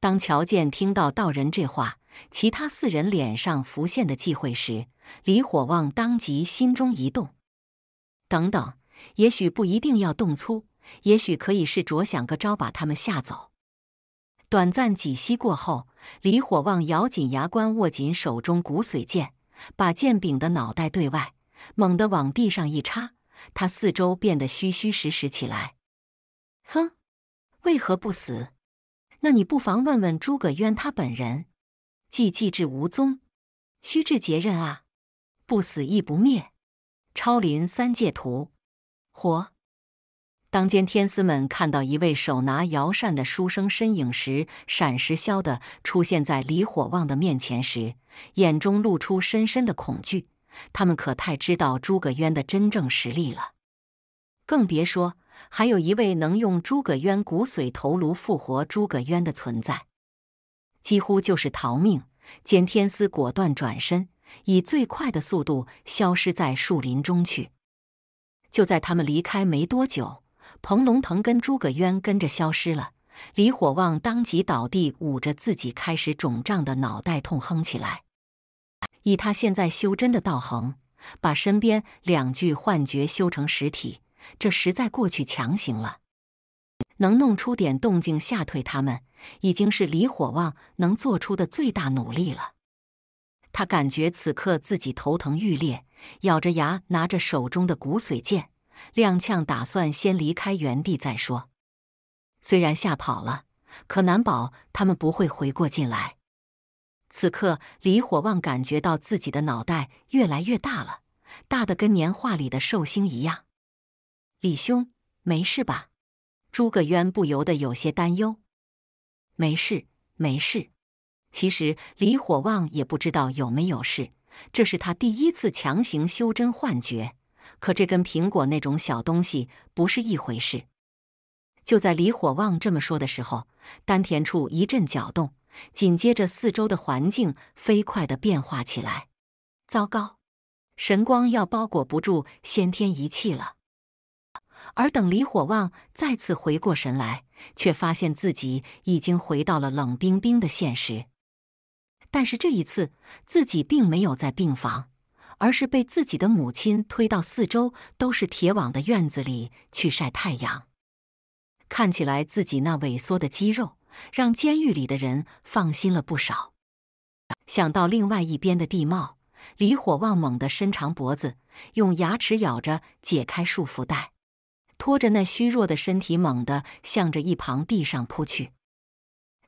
当乔建听到道人这话，其他四人脸上浮现的忌讳时，李火旺当即心中一动。等等，也许不一定要动粗，也许可以试着想个招把他们吓走。短暂几息过后，李火旺咬紧牙关，握紧手中骨髓剑，把剑柄的脑袋对外，猛地往地上一插，他四周变得虚虚实实起来。哼，为何不死？那你不妨问问诸葛渊他本人，既济至无踪，须至节认啊，不死亦不灭，超临三界图，活。当间天师们看到一位手拿摇扇的书生身影时，闪石消的出现在李火旺的面前时，眼中露出深深的恐惧。他们可太知道诸葛渊的真正实力了，更别说。还有一位能用诸葛渊骨髓头颅复活诸葛渊的存在，几乎就是逃命。简天思果断转身，以最快的速度消失在树林中去。就在他们离开没多久，彭龙腾跟诸葛渊跟着消失了。李火旺当即倒地，捂着自己开始肿胀的脑袋痛哼起来。以他现在修真的道行，把身边两具幻觉修成实体。这实在过去强行了，能弄出点动静吓退他们，已经是李火旺能做出的最大努力了。他感觉此刻自己头疼欲裂，咬着牙拿着手中的骨髓剑，踉跄打算先离开原地再说。虽然吓跑了，可难保他们不会回过劲来。此刻，李火旺感觉到自己的脑袋越来越大了，大的跟年画里的寿星一样。李兄，没事吧？诸葛渊不由得有些担忧。没事，没事。其实李火旺也不知道有没有事，这是他第一次强行修真幻觉，可这跟苹果那种小东西不是一回事。就在李火旺这么说的时候，丹田处一阵搅动，紧接着四周的环境飞快的变化起来。糟糕，神光要包裹不住先天一气了。而等李火旺再次回过神来，却发现自己已经回到了冷冰冰的现实。但是这一次，自己并没有在病房，而是被自己的母亲推到四周都是铁网的院子里去晒太阳。看起来自己那萎缩的肌肉，让监狱里的人放心了不少。想到另外一边的地貌，李火旺猛地伸长脖子，用牙齿咬着解开束缚带。拖着那虚弱的身体，猛地向着一旁地上扑去。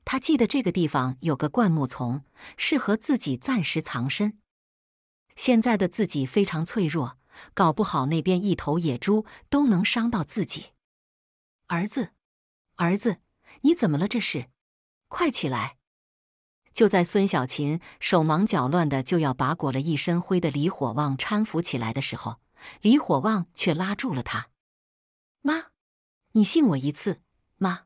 他记得这个地方有个灌木丛，适合自己暂时藏身。现在的自己非常脆弱，搞不好那边一头野猪都能伤到自己。儿子，儿子，你怎么了？这是，快起来！就在孙小琴手忙脚乱的就要把裹了一身灰的李火旺搀扶起来的时候，李火旺却拉住了他。你信我一次，妈。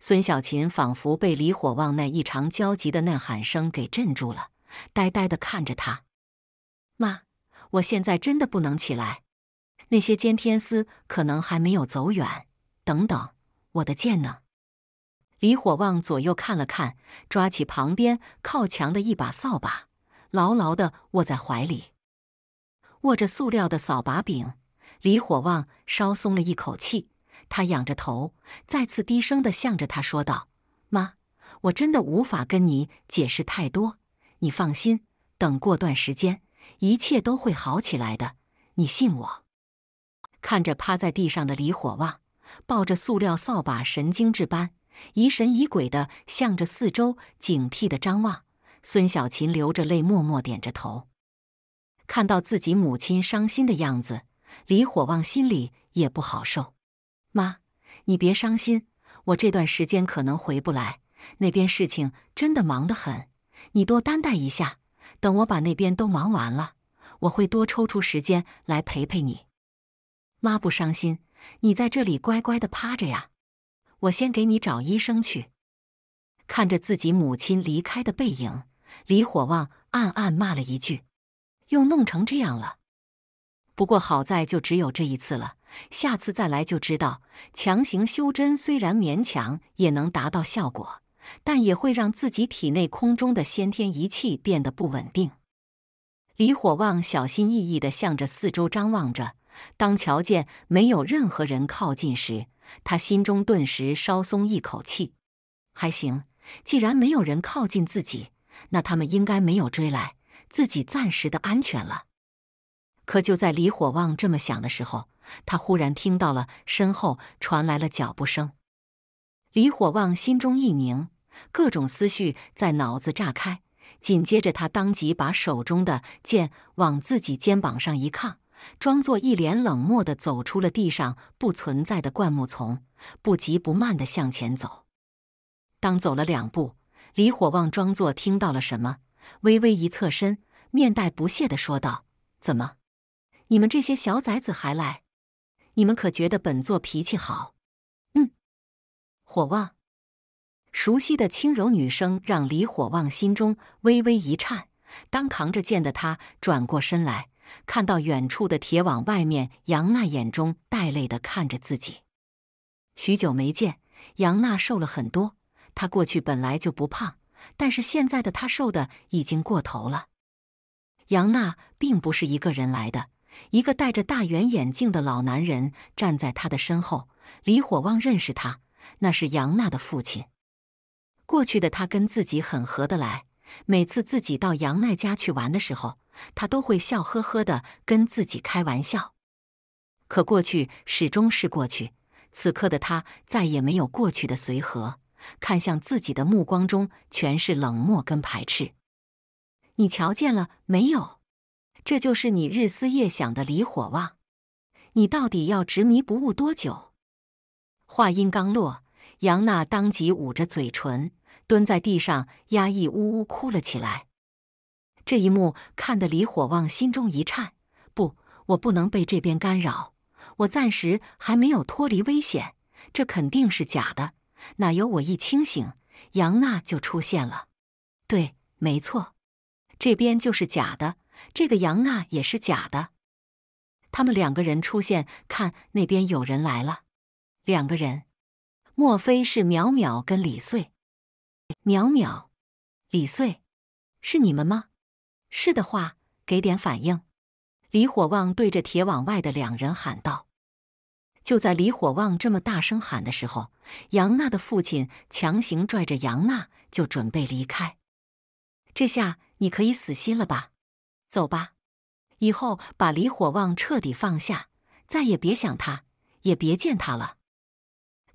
孙小琴仿佛被李火旺那异常焦急的呐喊声给震住了，呆呆的看着他。妈，我现在真的不能起来，那些监天司可能还没有走远。等等，我的剑呢？李火旺左右看了看，抓起旁边靠墙的一把扫把，牢牢的握在怀里。握着塑料的扫把柄，李火旺稍松了一口气。他仰着头，再次低声的向着他说道：“妈，我真的无法跟你解释太多。你放心，等过段时间，一切都会好起来的。你信我。”看着趴在地上的李火旺，抱着塑料扫把，神经质般疑神疑鬼的向着四周警惕的张望。孙小琴流着泪，默默点着头。看到自己母亲伤心的样子，李火旺心里也不好受。妈，你别伤心，我这段时间可能回不来，那边事情真的忙得很，你多担待一下。等我把那边都忙完了，我会多抽出时间来陪陪你。妈不伤心，你在这里乖乖的趴着呀。我先给你找医生去。看着自己母亲离开的背影，李火旺暗暗骂了一句：“又弄成这样了。”不过好在就只有这一次了，下次再来就知道。强行修真虽然勉强也能达到效果，但也会让自己体内空中的先天一气变得不稳定。李火旺小心翼翼地向着四周张望着，当瞧见没有任何人靠近时，他心中顿时稍松一口气。还行，既然没有人靠近自己，那他们应该没有追来，自己暂时的安全了。可就在李火旺这么想的时候，他忽然听到了身后传来了脚步声。李火旺心中一凝，各种思绪在脑子炸开。紧接着，他当即把手中的剑往自己肩膀上一抗，装作一脸冷漠的走出了地上不存在的灌木丛，不急不慢的向前走。当走了两步，李火旺装作听到了什么，微微一侧身，面带不屑的说道：“怎么？”你们这些小崽子还来？你们可觉得本座脾气好？嗯，火旺。熟悉的轻柔女声让李火旺心中微微一颤。当扛着剑的他转过身来，看到远处的铁网外面，杨娜眼中带泪的看着自己。许久没见，杨娜瘦了很多。她过去本来就不胖，但是现在的她瘦的已经过头了。杨娜并不是一个人来的。一个戴着大圆眼镜的老男人站在他的身后。李火旺认识他，那是杨娜的父亲。过去的他跟自己很合得来，每次自己到杨奈家去玩的时候，他都会笑呵呵的跟自己开玩笑。可过去始终是过去，此刻的他再也没有过去的随和，看向自己的目光中全是冷漠跟排斥。你瞧见了没有？这就是你日思夜想的李火旺，你到底要执迷不悟多久？话音刚落，杨娜当即捂着嘴唇，蹲在地上压抑呜呜哭了起来。这一幕看得李火旺心中一颤。不，我不能被这边干扰，我暂时还没有脱离危险。这肯定是假的。哪有我一清醒，杨娜就出现了？对，没错，这边就是假的。这个杨娜也是假的。他们两个人出现，看那边有人来了。两个人，莫非是淼淼跟李穗？淼淼，李穗，是你们吗？是的话，给点反应！李火旺对着铁网外的两人喊道。就在李火旺这么大声喊的时候，杨娜的父亲强行拽着杨娜，就准备离开。这下你可以死心了吧？走吧，以后把李火旺彻底放下，再也别想他，也别见他了。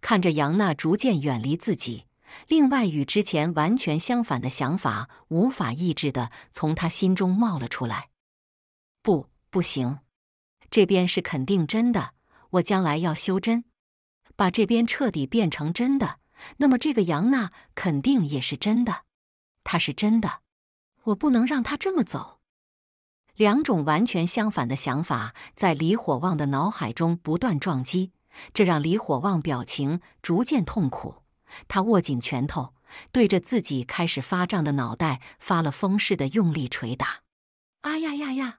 看着杨娜逐渐远离自己，另外与之前完全相反的想法无法抑制的从他心中冒了出来。不，不行！这边是肯定真的，我将来要修真，把这边彻底变成真的，那么这个杨娜肯定也是真的。她是真的，我不能让她这么走。两种完全相反的想法在李火旺的脑海中不断撞击，这让李火旺表情逐渐痛苦。他握紧拳头，对着自己开始发胀的脑袋发了疯似的用力捶打。啊呀呀呀！